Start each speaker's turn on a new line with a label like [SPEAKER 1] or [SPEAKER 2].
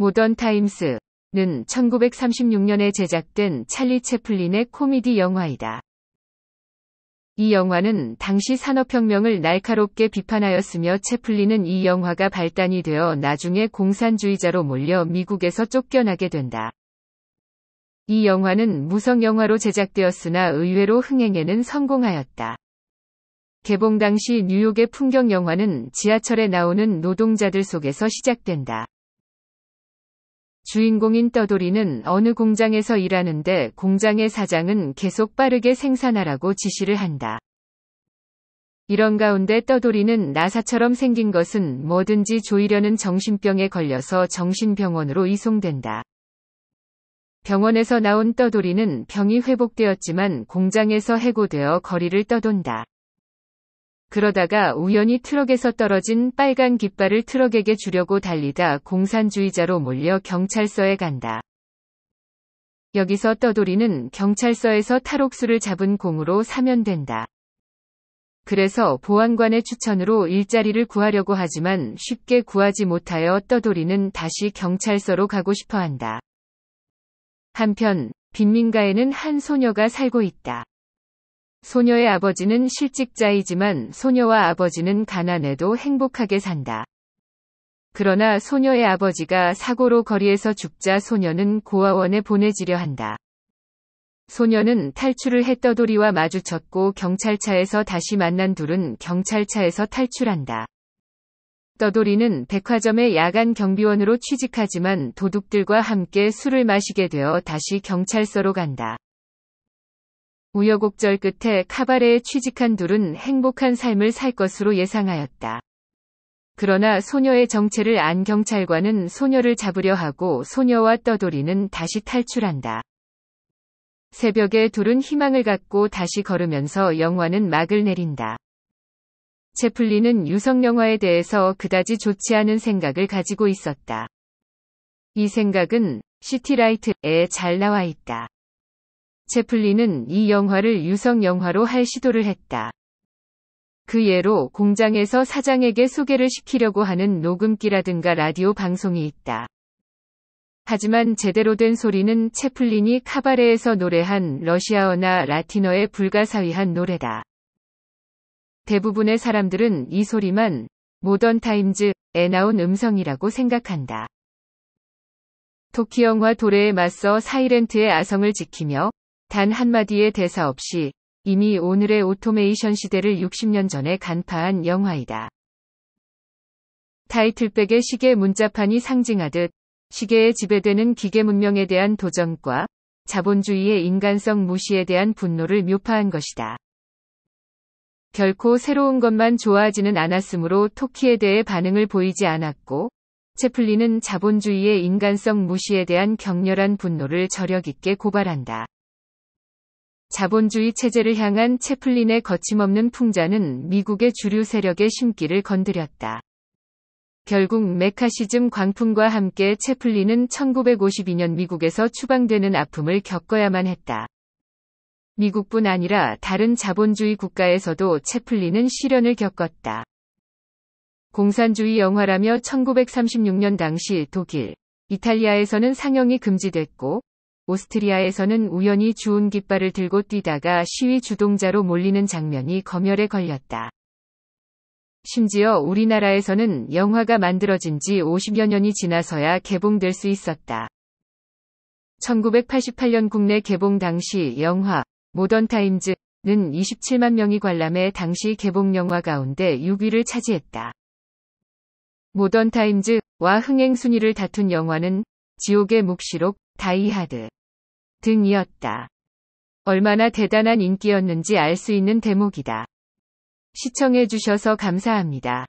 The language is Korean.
[SPEAKER 1] 모던 타임스는 1936년에 제작된 찰리 채플린의 코미디 영화이다. 이 영화는 당시 산업혁명을 날카롭게 비판하였으며 채플린은 이 영화가 발단이 되어 나중에 공산주의자로 몰려 미국에서 쫓겨나게 된다. 이 영화는 무성영화로 제작되었으나 의외로 흥행에는 성공하였다. 개봉 당시 뉴욕의 풍경영화는 지하철에 나오는 노동자들 속에서 시작된다. 주인공인 떠돌이는 어느 공장에서 일하는데 공장의 사장은 계속 빠르게 생산하라고 지시를 한다. 이런 가운데 떠돌이는 나사처럼 생긴 것은 뭐든지 조이려는 정신병에 걸려서 정신병원으로 이송된다. 병원에서 나온 떠돌이는 병이 회복되었지만 공장에서 해고되어 거리를 떠돈다. 그러다가 우연히 트럭에서 떨어진 빨간 깃발을 트럭에게 주려고 달리다 공산주의자로 몰려 경찰서에 간다. 여기서 떠돌이는 경찰서에서 탈옥수를 잡은 공으로 사면된다. 그래서 보안관의 추천으로 일자리를 구하려고 하지만 쉽게 구하지 못하여 떠돌이는 다시 경찰서로 가고 싶어 한다. 한편 빈민가에는 한 소녀가 살고 있다. 소녀의 아버지는 실직자이지만 소녀와 아버지는 가난해도 행복하게 산다. 그러나 소녀의 아버지가 사고로 거리에서 죽자 소녀는 고아원에 보내지려 한다. 소녀는 탈출을 했더돌이와 마주쳤고 경찰차에서 다시 만난 둘은 경찰차에서 탈출한다. 떠돌이는 백화점의 야간 경비원으로 취직하지만 도둑들과 함께 술을 마시게 되어 다시 경찰서로 간다. 우여곡절 끝에 카바레에 취직한 둘은 행복한 삶을 살 것으로 예상하였다. 그러나 소녀의 정체를 안 경찰관은 소녀를 잡으려 하고 소녀와 떠돌이는 다시 탈출한다. 새벽에 둘은 희망을 갖고 다시 걸으면서 영화는 막을 내린다. 채플리는 유성 영화에 대해서 그다지 좋지 않은 생각을 가지고 있었다. 이 생각은 시티라이트에 잘 나와 있다. 채플린은 이 영화를 유성 영화로 할 시도를 했다. 그 예로 공장에서 사장에게 소개를 시키려고 하는 녹음기라든가 라디오 방송이 있다. 하지만 제대로 된 소리는 채플린이 카바레에서 노래한 러시아어나 라틴어의 불가사의한 노래다. 대부분의 사람들은 이 소리만 모던 타임즈에 나온 음성이라고 생각한다. 토키 영화 도래에 맞서 사이렌트의 아성을 지키며 단 한마디의 대사 없이 이미 오늘의 오토메이션 시대를 60년 전에 간파한 영화이다. 타이틀백의 시계 문자판이 상징하듯 시계에 지배되는 기계 문명에 대한 도전과 자본주의의 인간성 무시에 대한 분노를 묘파한 것이다. 결코 새로운 것만 좋아하지는 않았으므로 토키에 대해 반응을 보이지 않았고, 채플린은 자본주의의 인간성 무시에 대한 격렬한 분노를 저력 있게 고발한다. 자본주의 체제를 향한 채플린의 거침없는 풍자는 미국의 주류 세력의 심기를 건드렸다. 결국 메카시즘 광풍과 함께 채플린은 1952년 미국에서 추방되는 아픔을 겪어야만 했다. 미국뿐 아니라 다른 자본주의 국가에서도 채플린은 시련을 겪었다. 공산주의 영화라며 1936년 당시 독일, 이탈리아에서는 상영이 금지됐고 오스트리아에서는 우연히 주운 깃발을 들고 뛰다가 시위 주동자로 몰리는 장면이 검열에 걸렸다. 심지어 우리나라에서는 영화가 만들어진 지 50여 년이 지나서야 개봉될 수 있었다. 1988년 국내 개봉 당시 영화 모던 타임즈는 27만 명이 관람해 당시 개봉 영화 가운데 6위를 차지했다. 모던 타임즈와 흥행 순위를 다툰 영화는 지옥의 묵시록, 다이하드, 등이었다. 얼마나 대단한 인기였는지 알 수 있는 대목이다. 시청해주셔서 감사합니다.